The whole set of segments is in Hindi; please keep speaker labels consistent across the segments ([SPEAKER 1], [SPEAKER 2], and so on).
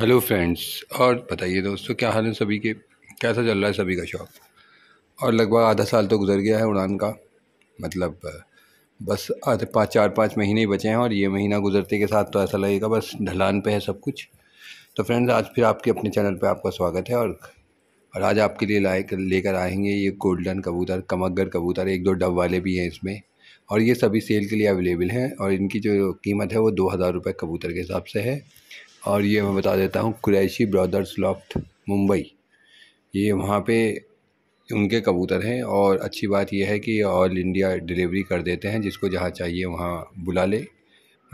[SPEAKER 1] हेलो फ्रेंड्स और बताइए दोस्तों क्या हाल है सभी के कैसा चल रहा है सभी का शौक और लगभग आधा साल तो गुजर गया है उड़ान का मतलब बस आधे पाँच चार पाँच महीने ही बचे हैं और ये महीना गुजरते के साथ तो ऐसा लगेगा बस ढलान पे है सब कुछ तो फ्रेंड्स आज फिर आपके अपने चैनल पे आपका स्वागत है और और आज आपके लिए लाए लेकर आएंगे ये गोल्डन कबूतर कमगर कबूतर एक दो डब वाले भी हैं इसमें और ये सभी सेल के लिए अवेलेबल हैं और इनकी जो कीमत है वो दो हज़ार रुपये कबूतर के हिसाब से है और ये मैं बता देता हूँ क्रैशी ब्रदर्स लॉफ्ट मुंबई ये वहाँ पे उनके कबूतर हैं और अच्छी बात यह है कि ऑल इंडिया डिलीवरी कर देते हैं जिसको जहाँ चाहिए वहाँ बुला ले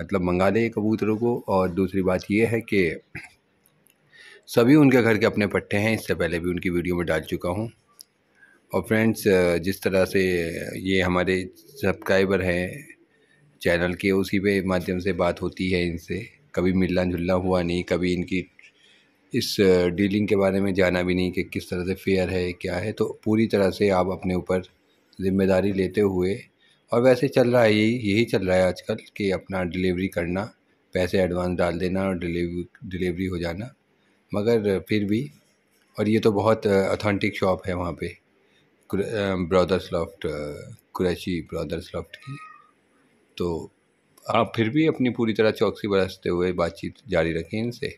[SPEAKER 1] मतलब मंगा ले कबूतरों को और दूसरी बात यह है कि सभी उनके घर के अपने पट्टे हैं इससे पहले भी उनकी वीडियो में डाल चुका हूँ और फ्रेंड्स जिस तरह से ये हमारे सब्सक्राइबर हैं चैनल के उसी पे माध्यम से बात होती है इनसे कभी मिलना जुलना हुआ नहीं कभी इनकी इस डीलिंग के बारे में जाना भी नहीं कि किस तरह से फेयर है क्या है तो पूरी तरह से आप अपने ऊपर ज़िम्मेदारी लेते हुए और वैसे चल रहा है यही यही चल रहा है आजकल कि अपना डिलीवरी करना पैसे एडवांस डाल देना और डिलीवरी डिलीवरी हो जाना मगर फिर भी और ये तो बहुत ऑथेंटिक शॉप है वहाँ पे brothers loft Qureshi brothers loft की तो आप फिर भी अपनी पूरी तरह चौकसी बरसते हुए बातचीत जारी रखें इनसे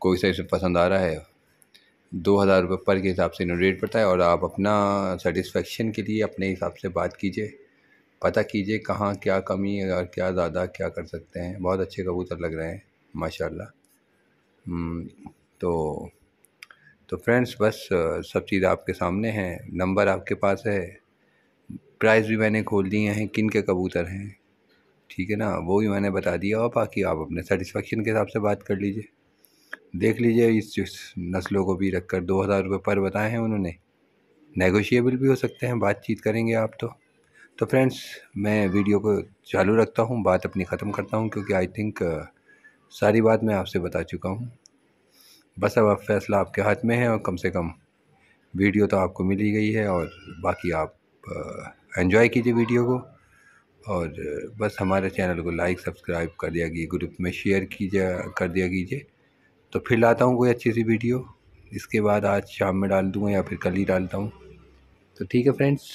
[SPEAKER 1] कोई सा इसे पसंद आ रहा है दो हज़ार रुपये पर के हिसाब से इन्होंने रेट बताया और आप अपना सेटिस्फेक्शन के लिए अपने हिसाब से बात कीजिए पता कीजिए कहाँ क्या कमी है और क्या ज़्यादा क्या कर सकते हैं बहुत अच्छे कबूतर लग रहे हैं माशाल्लाह हम्म, तो तो फ्रेंड्स बस सब चीज़ आपके सामने हैं नंबर आपके पास है प्राइस भी मैंने खोल दिए हैं किन के कबूतर हैं ठीक है ना वो भी मैंने बता दिया और बाकी आप अपने सेटिस्फेक्शन के हिसाब से बात कर लीजिए देख लीजिए इस नस्लों को भी रख कर दो हज़ार रुपये पर बताए हैं उन्होंने नेगोशिएबल भी हो सकते हैं बातचीत करेंगे आप तो तो फ्रेंड्स मैं वीडियो को चालू रखता हूँ बात अपनी ख़त्म करता हूँ क्योंकि आई थिंक सारी बात मैं आपसे बता चुका हूँ बस अब फैसला आपके हाथ में है और कम से कम वीडियो तो आपको मिल ही गई है और बाकी आप एंजॉय कीजिए वीडियो को और बस हमारे चैनल को लाइक सब्सक्राइब कर दिया कीजिए ग्रुप में शेयर कीजिए कर दिया कीजिए तो फिर लाता हूँ कोई अच्छी सी वीडियो इसके बाद आज शाम में डाल दूँगा या फिर कल ही डालता हूँ तो ठीक है फ्रेंड्स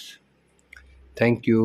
[SPEAKER 1] थैंक यू